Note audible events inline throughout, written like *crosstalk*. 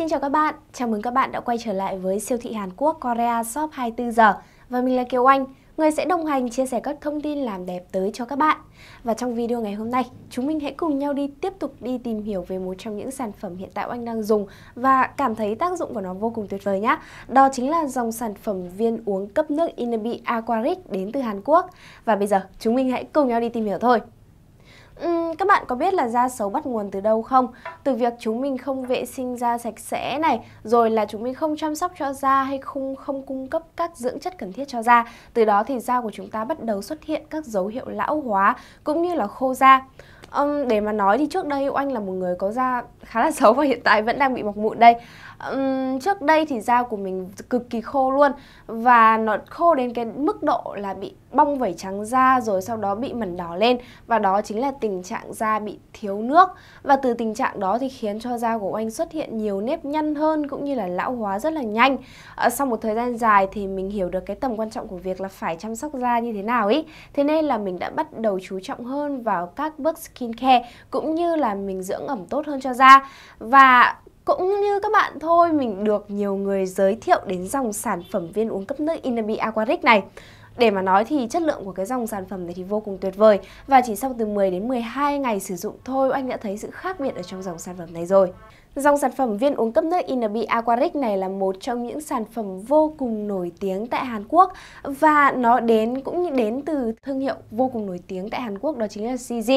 xin chào các bạn. Chào mừng các bạn đã quay trở lại với siêu thị Hàn Quốc Korea Shop 24 giờ. Và mình là Kiều Anh, người sẽ đồng hành chia sẻ các thông tin làm đẹp tới cho các bạn. Và trong video ngày hôm nay, chúng mình hãy cùng nhau đi tiếp tục đi tìm hiểu về một trong những sản phẩm hiện tại anh đang dùng và cảm thấy tác dụng của nó vô cùng tuyệt vời nhé. Đó chính là dòng sản phẩm viên uống cấp nước Inabi Aquaric đến từ Hàn Quốc. Và bây giờ, chúng mình hãy cùng nhau đi tìm hiểu thôi. Uhm, các bạn có biết là da xấu bắt nguồn từ đâu không? Từ việc chúng mình không vệ sinh da sạch sẽ này, rồi là chúng mình không chăm sóc cho da hay không không cung cấp các dưỡng chất cần thiết cho da. Từ đó thì da của chúng ta bắt đầu xuất hiện các dấu hiệu lão hóa cũng như là khô da um, để mà nói thì trước đây oanh là một người có da khá là *laughs* xấu và hiện tại vẫn đang bị mọc mụn đây um, trước đây thì da của mình cực kỳ khô luôn và nó khô đến cái mức độ là bị bong vẩy trắng da rồi sau đó bị mẩn đỏ lên và đó chính là tình trạng da bị thiếu nước và từ tình trạng đó thì khiến cho da của oanh xuất hiện nhiều nếp nhăn hơn cũng như là lão hóa rất là nhanh à, sau một thời gian dài thì mình hiểu được cái tầm quan trọng của việc là phải chăm sóc da như thế nào ý thế nên là mình đã bắt đầu chú trọng hơn vào các bước skincare cũng như là mình dưỡng ẩm tốt hơn cho da. Và cũng như các bạn thôi, mình được nhiều người giới thiệu đến dòng sản phẩm viên uống cấp nước Inabi Aquaric này. Để mà nói thì chất lượng của cái dòng sản phẩm này thì vô cùng tuyệt vời và chỉ sau từ 10 đến 12 ngày sử dụng thôi anh đã thấy sự khác biệt ở trong dòng sản phẩm này rồi. Dòng sản phẩm viên uống cấp nước INB Aquaric này là một trong những sản phẩm vô cùng nổi tiếng tại Hàn Quốc và nó đến cũng như đến từ thương hiệu vô cùng nổi tiếng tại Hàn Quốc đó chính là CG.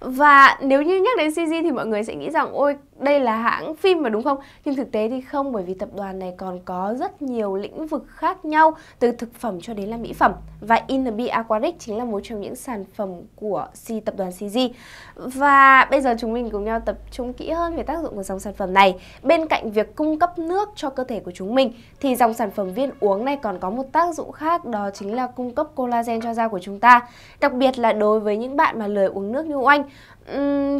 Và nếu như nhắc đến CG thì mọi người sẽ nghĩ rằng ôi đây là hãng phim mà đúng không? Nhưng thực tế thì không bởi vì tập đoàn này còn có rất nhiều lĩnh vực khác nhau từ thực phẩm cho đến là mỹ phẩm và INB Aquaric chính là một trong những sản phẩm của C tập đoàn CG. Và bây giờ chúng mình cùng nhau tập trung kỹ hơn về tác dụng của dòng sản sản phẩm này. Bên cạnh việc cung cấp nước cho cơ thể của chúng mình thì dòng sản phẩm viên uống này còn có một tác dụng khác đó chính là cung cấp collagen cho da của chúng ta. Đặc biệt là đối với những bạn mà lười uống nước như oanh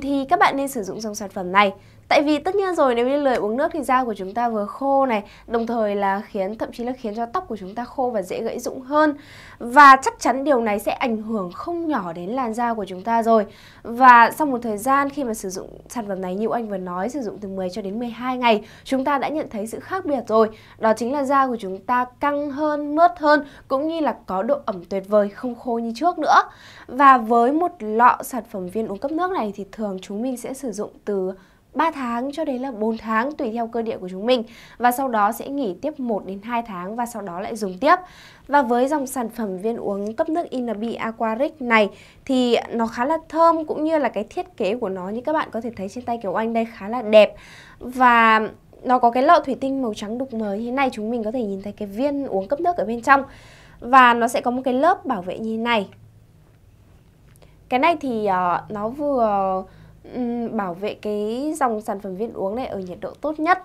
thì các bạn nên sử dụng dòng sản phẩm này. Tại vì tất nhiên rồi nếu như lười uống nước thì da của chúng ta vừa khô này, đồng thời là khiến thậm chí là khiến cho tóc của chúng ta khô và dễ gãy rụng hơn. Và chắc chắn điều này sẽ ảnh hưởng không nhỏ đến làn da của chúng ta rồi. Và sau một thời gian khi mà sử dụng sản phẩm này như anh vừa nói sử dụng từ 10 cho đến 12 ngày, chúng ta đã nhận thấy sự khác biệt rồi. Đó chính là da của chúng ta căng hơn, mướt hơn cũng như là có độ ẩm tuyệt vời, không khô như trước nữa. Và với một lọ sản phẩm viên uống cấp nước này thì thường chúng mình sẽ sử dụng từ 3 tháng cho đến là 4 tháng tùy theo cơ địa của chúng mình và sau đó sẽ nghỉ tiếp 1 đến 2 tháng và sau đó lại dùng tiếp. Và với dòng sản phẩm viên uống cấp nước Inabi Aquaric này thì nó khá là thơm cũng như là cái thiết kế của nó như các bạn có thể thấy trên tay kiểu Anh đây khá là đẹp. Và nó có cái lọ thủy tinh màu trắng đục mới như thế này chúng mình có thể nhìn thấy cái viên uống cấp nước ở bên trong và nó sẽ có một cái lớp bảo vệ như thế này. Cái này thì uh, nó vừa uh, bảo vệ cái dòng sản phẩm viên uống này ở nhiệt độ tốt nhất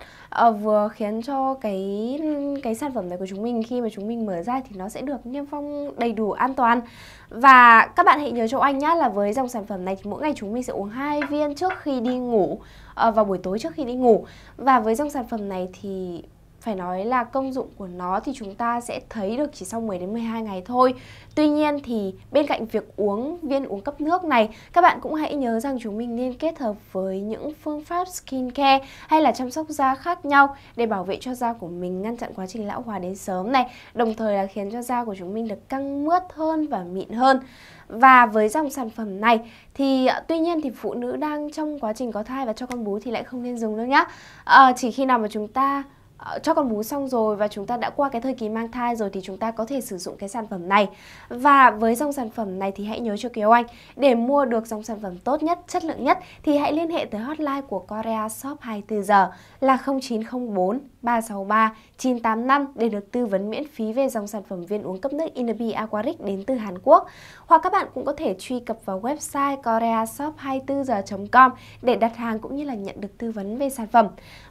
uh, vừa khiến cho cái cái sản phẩm này của chúng mình khi mà chúng mình mở ra thì nó sẽ được niêm phong đầy đủ an toàn và các bạn hãy nhớ cho anh nhá là với dòng sản phẩm này thì mỗi ngày chúng mình sẽ uống hai viên trước khi đi ngủ uh, vào buổi tối trước khi đi ngủ và với dòng sản phẩm này thì phải nói là công dụng của nó thì chúng ta sẽ thấy được chỉ sau 10 đến 12 ngày thôi. Tuy nhiên thì bên cạnh việc uống viên uống cấp nước này, các bạn cũng hãy nhớ rằng chúng mình nên kết hợp với những phương pháp skin care hay là chăm sóc da khác nhau để bảo vệ cho da của mình ngăn chặn quá trình lão hóa đến sớm này, đồng thời là khiến cho da của chúng mình được căng mướt hơn và mịn hơn. Và với dòng sản phẩm này thì à, tuy nhiên thì phụ nữ đang trong quá trình có thai và cho con bú thì lại không nên dùng đâu nhá. À, chỉ khi nào mà chúng ta Ờ, cho con bú xong rồi và chúng ta đã qua cái thời kỳ mang thai rồi thì chúng ta có thể sử dụng cái sản phẩm này. Và với dòng sản phẩm này thì hãy nhớ cho Kiều Anh, để mua được dòng sản phẩm tốt nhất, chất lượng nhất thì hãy liên hệ tới hotline của Korea Shop 24 giờ là 0904 363 985 để được tư vấn miễn phí về dòng sản phẩm viên uống cấp nước Inabi Aquaric đến từ Hàn Quốc. Hoặc các bạn cũng có thể truy cập vào website koreashop24h.com để đặt hàng cũng như là nhận được tư vấn về sản phẩm.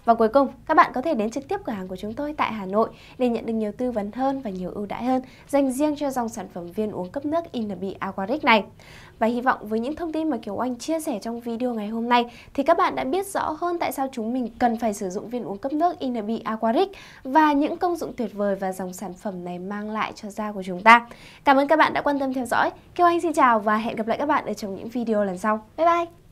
Và cuối cùng, các bạn có thể đến trực tiếp cửa hàng của chúng tôi tại Hà Nội để nhận được nhiều tư vấn hơn và nhiều ưu đãi hơn dành riêng cho dòng sản phẩm viên uống cấp nước Inabi Aquaric này. Và hy vọng với những thông tin mà Kiều Anh chia sẻ trong video ngày hôm nay thì các bạn đã biết rõ hơn tại sao chúng mình cần phải sử dụng viên uống cấp nước Inabi Aquaric và những công dụng tuyệt vời và dòng sản phẩm này mang lại cho da của chúng ta. Cảm ơn các bạn đã quan tâm theo dõi. Kêu Anh xin chào và hẹn gặp lại các bạn ở trong những video lần sau. Bye bye!